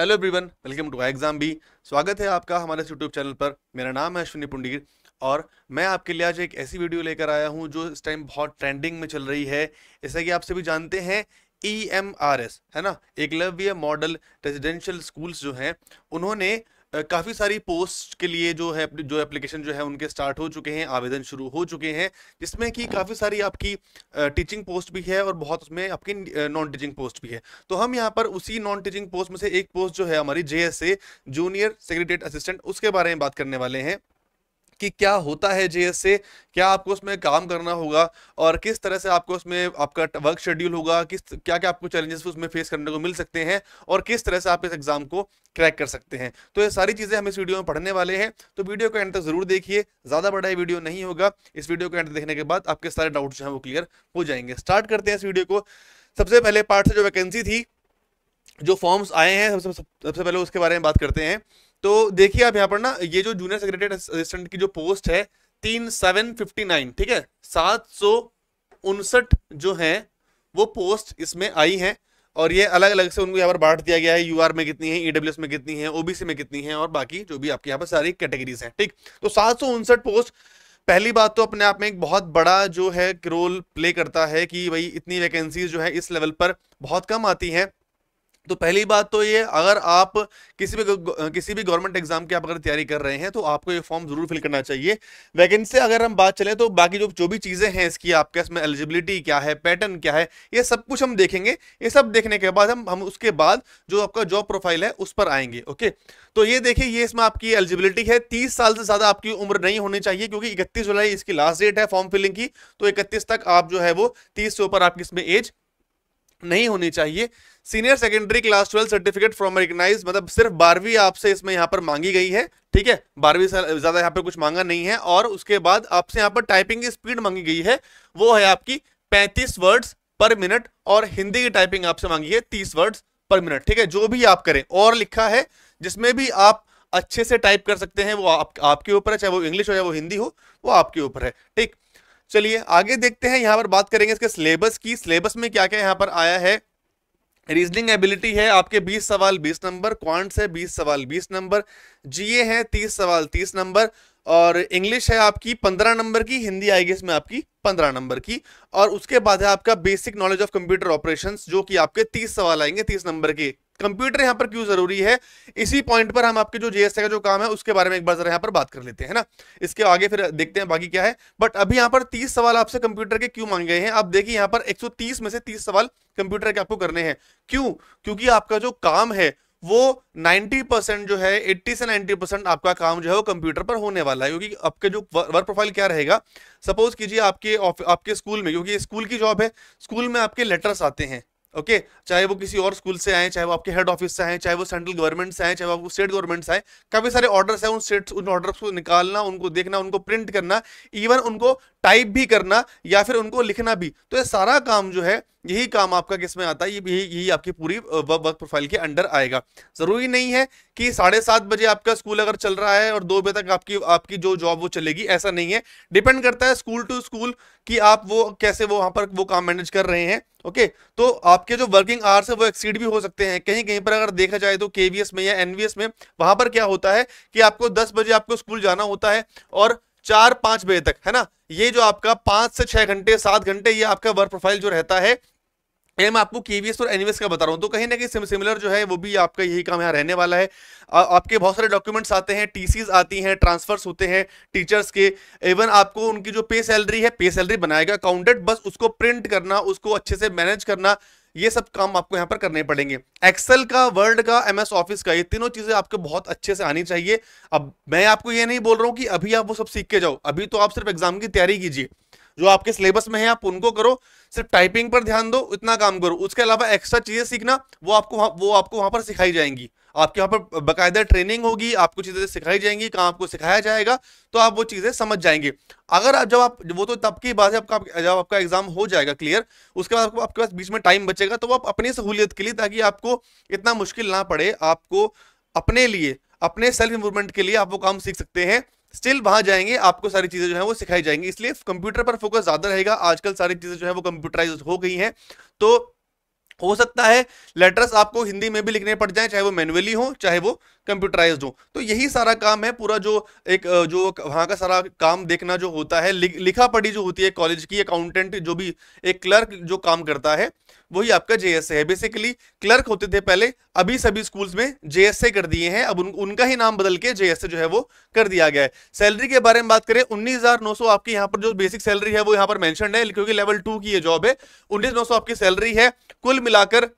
hello everyone welcome to exam bee स्वागत है आपका हमारे यूट्यूब चैनल पर मेरा नाम है अश्विनी पुंडीर और मैं आपके लिए आज एक ऐसी वीडियो लेकर आया हूं जो इस टाइम बहुत ट्रेंडिंग में चल रही है जैसा कि आप सभी जानते हैं ई एम आर एस है ना एकलव्य मॉडल रेजिडेंशियल स्कूल्स जो हैं उन्होंने काफ़ी सारी पोस्ट के लिए जो है जो एप्लीकेशन जो है उनके स्टार्ट हो चुके हैं आवेदन शुरू हो चुके हैं जिसमें कि काफ़ी सारी आपकी टीचिंग पोस्ट भी है और बहुत उसमें आपकी नॉन टीचिंग पोस्ट भी है तो हम यहाँ पर उसी नॉन टीचिंग पोस्ट में से एक पोस्ट जो है हमारी जे जूनियर सेक्रेटेट असिस्टेंट उसके बारे में बात करने वाले हैं कि क्या होता है से क्या आपको उसमें काम करना होगा और किस तरह से आपको उसमें आपका वर्क शेड्यूल होगा किस क्या क्या आपको चैलेंजेस उसमें फेस करने को मिल सकते हैं और किस तरह से आप इस एग्जाम को क्रैक कर सकते हैं तो ये सारी चीज़ें हम इस वीडियो में पढ़ने वाले हैं तो वीडियो को एंड तक जरूर देखिए ज़्यादा बड़ा वीडियो नहीं होगा इस वीडियो को एंड देखने के बाद आपके सारे डाउट जो है वो क्लियर हो जाएंगे स्टार्ट करते हैं इस वीडियो को सबसे पहले पार्ट से जो वैकेंसी थी जो फॉर्म्स आए हैं सबसे सबसे पहले उसके बारे में बात करते हैं तो देखिए आप यहाँ पर ना ये जो जूनियर सेक्रेटरी असिस्टेंट की जो पोस्ट है तीन सेवन फिफ्टी नाइन ठीक है सात सौ उनसठ जो है वो पोस्ट इसमें आई है और ये अलग अलग से उनको यहाँ पर बांट दिया गया है यूआर में कितनी है ईडब्ल्यूएस e में कितनी है ओबीसी में कितनी है और बाकी जो भी आपके यहाँ पर सारी कैटेगरीज हैं ठीक तो सात सौ उनसठ पोस्ट पहली बात तो अपने आप में एक बहुत बड़ा जो है रोल प्ले करता है कि भाई इतनी वैकेंसीज जो है इस लेवल पर बहुत कम आती हैं तो पहली बात तो ये अगर आप किसी भी किसी भी गवर्नमेंट एग्जाम की आप अगर तैयारी कर रहे हैं तो आपको ये फॉर्म जरूर फिल करना चाहिए वैकेंसी अगर हम बात चलें तो बाकी जो जो भी चीज़ें हैं इसकी आपके इसमें एलिजिबिलिटी क्या है पैटर्न क्या है ये सब कुछ हम देखेंगे ये सब देखने के बाद हम हम उसके बाद जो आपका जॉब प्रोफाइल है उस पर आएंगे ओके तो ये देखिए ये इसमें आपकी एलिजिबिलिटी है तीस साल से ज़्यादा आपकी उम्र नहीं होनी चाहिए क्योंकि इकतीस जुलाई इसकी लास्ट डेट है फॉर्म फिलिंग की तो इकतीस तक आप जो है वो तीस से ऊपर आपकी इसमें एज नहीं होनी चाहिए senior secondary class twelve certificate from recognise मतलब सिर्फ बारहवीं आपसे इसमें यहाँ पर मांगी गई है ठीक है बारहवीं से ज़्यादा यहाँ पर कुछ मांगा नहीं है और उसके बाद आपसे यहाँ पर टाइपिंग की स्पीड मांगी गई है वो है आपकी पैंतीस वर्ड्स पर मिनट और हिंदी की टाइपिंग आपसे मांगी है तीस वर्ड्स पर मिनट ठीक है जो भी आप करें और लिखा है जिसमें भी आप अच्छे से टाइप कर सकते हैं वो आप, आपके ऊपर है चाहे वो इंग्लिश हो चाहे वो हिंदी हो वो आपके ऊपर है ठीक चलिए आगे देखते हैं यहाँ पर बात करेंगे इसके सिलेबस की सिलेबस में क्या क्या यहाँ पर आया है रीजनिंग एबिलिटी है आपके 20 सवाल 20 नंबर क्वांट्स है 20 सवाल 20 नंबर जीए है 30 सवाल 30 नंबर और इंग्लिश है आपकी 15 नंबर की हिंदी आएगी इसमें आपकी 15 नंबर की और उसके बाद है आपका basic knowledge of computer operations जो कि आपके 30 सवाल आएंगे 30 नंबर के कंप्यूटर यहां पर क्यों जरूरी है इसी पॉइंट पर हम आपके जो जेएस का जो काम है उसके बारे में एक बार जरा यहाँ पर बात कर लेते हैं ना इसके आगे फिर देखते हैं बाकी क्या है बट अभी यहां पर तीस सवाल आपसे कंप्यूटर के क्यों मांगे हैं आप देखिए यहां पर 130 में से तीस सवाल कंप्यूटर के आपको करने हैं क्यों क्योंकि आपका जो काम है वो 90 परसेंट जो है 80 से 90 परसेंट आपका काम जो है वो कंप्यूटर पर होने वाला है क्योंकि आपके जो वर्क प्रोफाइल क्या रहेगा सपोज कीजिए आपके आपके स्कूल में क्योंकि स्कूल की जॉब है स्कूल में आपके लेटर्स आते हैं ओके चाहे वो किसी और स्कूल से आए चाहे वो आपके हेड ऑफिस से आए चाहे वो सेंट्रल गवर्नमेंट से आए चाहे वो स्टेट गवर्नमेंट से आए काफी सारे ऑर्डर्स हैं उन स्टेट्स उन ऑर्डर्स को निकालना उनको देखना उनको प्रिंट करना इवन उनको टाइप भी करना या फिर उनको लिखना भी तो ये सारा काम जो है यही काम आपका किस में आता है ये यही, यही आपकी पूरी वर्क प्रोफाइल के अंडर आएगा जरूरी नहीं है कि साढ़े सात बजे आपका स्कूल अगर चल रहा है और दो बजे तक आपकी आपकी जो जॉब वो चलेगी ऐसा नहीं है डिपेंड करता है स्कूल टू स्कूल कि आप वो कैसे वो वहां पर वो काम मैनेज कर रहे हैं ओके तो आपके जो वर्किंग आवर्स है वो एक्सीड भी हो सकते हैं कहीं कहीं पर अगर देखा जाए तो के में या एनवीएस में वहां पर क्या होता है कि आपको दस बजे आपको स्कूल जाना होता है और चार पांच बजे तक है ना ये जो आपका पांच से छह घंटे सात घंटे ये आपका वर्क प्रोफाइल जो रहता है ये मैं आपको केवीएस और एनवीएस का बता रहा हूँ तो कहीं ना कहीं सिमिलर जो है वो भी आपका यही काम यहाँ रहने वाला है आ, आपके बहुत सारे डॉक्यूमेंट्स आते हैं टीसीज आती हैं ट्रांसफर्स होते हैं टीचर्स के इवन आपको उनकी जो पे सैलरी है पे सैलरी बनाएगा अकाउंटेंट बस उसको प्रिंट करना उसको अच्छे से मैनेज करना ये सब काम आपको यहाँ पर करने पड़ेंगे एक्सेल का वर्ल्ड का एम एस ऑफिस का ये तीनों चीज़ें आपको बहुत अच्छे से आनी चाहिए अब मैं आपको ये नहीं बोल रहा हूँ कि अभी आप वो सब सीख के जाओ अभी तो आप सिर्फ एग्जाम की तैयारी कीजिए जो आपके सिलेबस में है आप उनको करो सिर्फ टाइपिंग पर ध्यान दो इतना काम करो उसके अलावा एक्स्ट्रा चीजें सीखना वो आपको वो आपको वहां पर सिखाई जाएंगी आपके यहाँ पर बकायदा ट्रेनिंग होगी आपको चीज़ें सिखाई जाएंगी कहाँ आपको सिखाया जाएगा तो आप वो चीज़ें समझ जाएंगे अगर आप जब आप वो तो तब की बात है आपका जब आपका एग्जाम हो जाएगा क्लियर उसके बाद आपको आपके पास बीच में टाइम बचेगा तो आप अपनी सहूलियत के लिए ताकि आपको इतना मुश्किल ना पड़े आपको अपने लिए अपने सेल्फ इम्प्रूवमेंट के लिए आप वो काम सीख सकते हैं स्टिल वहां जाएंगे आपको सारी चीजें जो है वो सिखाई जाएंगी इसलिए कंप्यूटर पर फोकस ज्यादा रहेगा आजकल सारी चीजें जो है वो कंप्यूटराइज हो गई हैं तो हो सकता है लेटर्स आपको हिंदी में भी लिखने पड़ जाए चाहे वो मैनुअली हो चाहे वो कंप्यूटराइज हो तो यही सारा काम है पूरा जो एक जो वहाँ का सारा काम देखना जो होता है लि, लिखा पढ़ी जो होती है कॉलेज की अकाउंटेंट जो भी एक क्लर्क जो काम करता है वही आपका जेएसए है बेसिकली क्लर्क होते थे पहले अभी सभी स्कूल्स में जेएसए कर दिए हैं अब उन, उनका ही नाम बदल के जेएसए जो है वो कर दिया गया है सैलरी के बारे में बात करें उन्नीस आपकी यहाँ पर जो बेसिक सैलरी है वो यहाँ पर मैंशन है क्योंकि लेवल टू की ये जॉब है उन्नीस आपकी सैलरी है कुल मिलाकर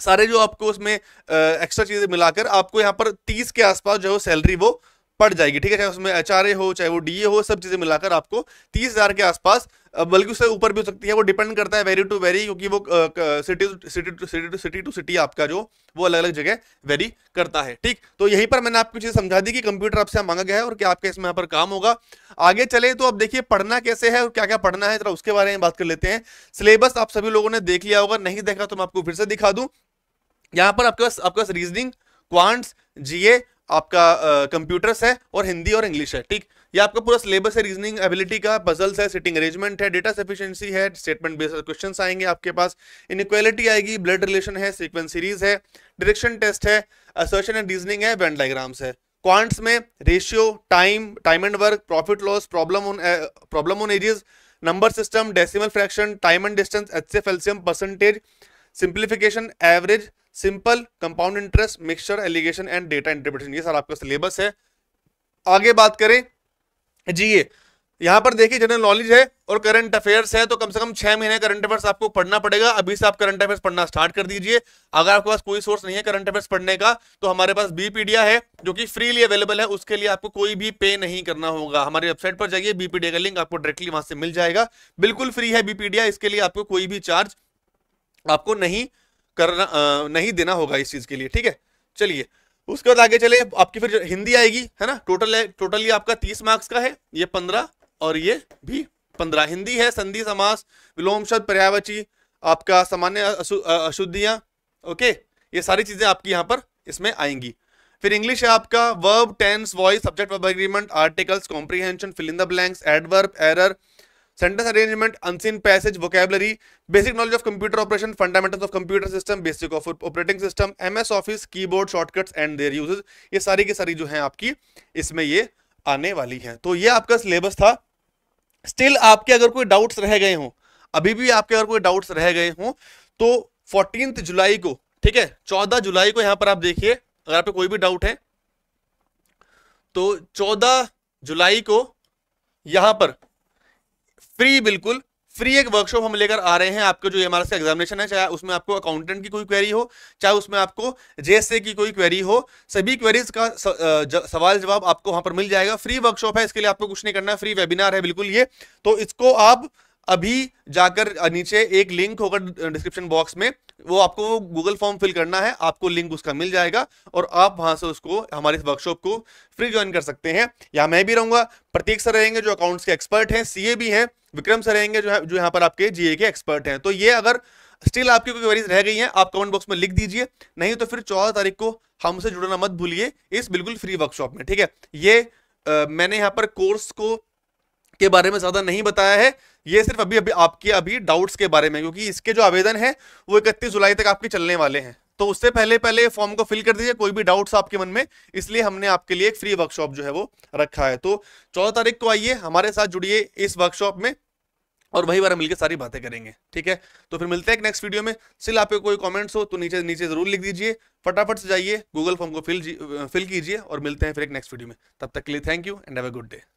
सारे जो आपको उसमें एक्स्ट्रा चीज़ें मिलाकर आपको यहाँ पर तीस के आसपास जो है सैलरी वो पड़ जाएगी ठीक है चाहे उसमें एच हो चाहे वो डी हो सब चीज़ें मिलाकर आपको तीस हज़ार के आसपास बल्कि उससे ऊपर भी हो सकती है वो डिपेंड करता है वेरी टू वेरी क्योंकि वो city city to city to city to city आपका जो वो अलग अलग जगह वेरी करता है ठीक तो यहीं पर मैंने आपको चीज़ समझा दी कि कंप्यूटर आपसे मांगा गया है और क्या आपके इसमें यहाँ पर काम होगा आगे चले तो अब देखिए पढ़ना कैसे है और क्या क्या पढ़ना है जरा उसके बारे में बात कर लेते हैं सिलेबस आप सभी लोगों ने देख लिया होगा नहीं देखा तो मैं आपको फिर से दिखा दूँ यहाँ पर आपके पास आपके पास रीजनिंग क्वांट्स जीए आपका कंप्यूटर्स है और हिंदी और इंग्लिश है ठीक ये आपका पूरा सिलेबस है रीजनिंग एबिलिटी का पजल्स है सिटिंग अरेंजमेंट है डेटा सफिशिएंसी है स्टेटमेंट बेस्ड क्वेश्चन आएंगे आपके पास इनक्वालिटी आएगी ब्लड रिलेशन है सीक्वेंस सीरीज है डायरेक्शन टेस्ट है असोशन एंड रीजनिंग है बैंड डायग्राम्स है क्वांट्स में ratio time time and work profit loss problem on problem on ages number system decimal fraction time and distance H F LCM percentage simplification average simple compound interest mixture allegation and data interpretation ये sir आपका syllabus है आगे बात करें जी ये यहाँ पर देखिए जनरल नॉलेज है और करंट अफेयर्स है तो कम से कम छह महीने करंट अफेयर्स आपको पढ़ना पड़ेगा अभी से आप करंट अफेयर्स पढ़ना स्टार्ट कर दीजिए अगर आपके पास कोई सोर्स नहीं है करंट अफेयर्स पढ़ने का तो हमारे पास बीपीडिया है जो कि फ्रीली अवेलेबल है उसके लिए आपको कोई भी पे नहीं करना होगा हमारी वेबसाइट पर जाइए बीपीडिया का लिंक आपको डायरेक्टली वहां से मिल जाएगा बिल्कुल फ्री है बीपीडिया इसके लिए आपको कोई भी चार्ज आपको नहीं करना नहीं देना होगा इस चीज़ के लिए ठीक है चलिए उसके बाद आगे चले आपकी फिर हिंदी आएगी है ना टोटल है टोटल ये आपका तीस मार्क्स का है ये पंद्रह और ये भी पंद्रह हिंदी है संधि समास विलोम शब्द पर्यावची आपका सामान्य अशुद्धियां ओके ये सारी चीज़ें आपकी यहाँ पर इसमें आएंगी फिर इंग्लिश है आपका verb tense voice subject verb agreement articles comprehension filling the blanks adverb error sentence arrangement unseen passage vocabulary basic knowledge of computer operation fundamentals of computer system basic of operating system MS office keyboard shortcuts and their uses ये सारी की सारी जो है आपकी इसमें ये आने वाली है तो ये आपका सिलेबस था स्टिल आपके अगर कोई डाउट्स रह गए हों अभी भी आपके अगर कोई डाउट्स रह गए हों तो फोर्टीन जुलाई को ठीक है चौदह जुलाई को यहां पर आप देखिए अगर आपके कोई भी डाउट है तो चौदह जुलाई को यहां पर फ्री बिल्कुल फ्री एक वर्कशॉप हम लेकर आ रहे हैं आपके जो एम e का एग्जामिनेशन है चाहे उसमें आपको अकाउंटेंट की कोई क्वेरी हो चाहे उसमें आपको जेएसए की कोई क्वेरी हो सभी क्वेरीज का सवाल जवाब आपको वहां पर मिल जाएगा फ्री वर्कशॉप है इसके लिए आपको कुछ नहीं करना है फ्री वेबिनार है बिल्कुल ये तो इसको आप अभी जाकर नीचे एक लिंक होगा डिस्क्रिप्शन बॉक्स में वो आपको गूगल फॉर्म फिल करना है आपको लिंक उसका मिल जाएगा और आप वहां से उसको हमारे इस वर्कशॉप को फ्री ज्वाइन कर सकते हैं या मैं भी रहूंगा प्रतीक सर रहेंगे जो अकाउंट्स के एक्सपर्ट हैं सीए भी हैं विक्रम सर रहेंगे जो है जो यहाँ पर आपके जीए के एक्सपर्ट हैं तो ये अगर स्टिल आपकी कोई क्वेरीज रह गई हैं आप कमेंट बॉक्स में लिख दीजिए नहीं तो फिर चौदह तारीख को हमसे जुड़ना मत भूलिए इस बिल्कुल फ्री वर्कशॉप में ठीक है ये आ, मैंने यहाँ पर कोर्स को के बारे में ज़्यादा नहीं बताया है ये सिर्फ अभी अभी आपके अभी डाउट्स के बारे में क्योंकि इसके जो आवेदन है वो इकतीस जुलाई तक आपके चलने वाले हैं तो उससे पहले पहले फॉर्म को फिल कर दीजिए कोई भी डाउट्स आपके मन में इसलिए हमने आपके लिए एक फ्री वर्कशॉप जो है वो रखा है तो चौदह तारीख को आइए हमारे साथ जुड़िए इस वर्कशॉप में और वही बारह मिलकर सारी बातें करेंगे ठीक है तो फिर मिलते हैं नेक्स्ट वीडियो में सिल आपके कोई कमेंट्स हो तो नीचे नीचे जरूर लिख दीजिए फटाफट से जाइए गूगल फॉर्म को फिल फिल कीजिए और मिलते हैं फिर एक नेक्स्ट वीडियो में तब तक के लिए thank you and have a good day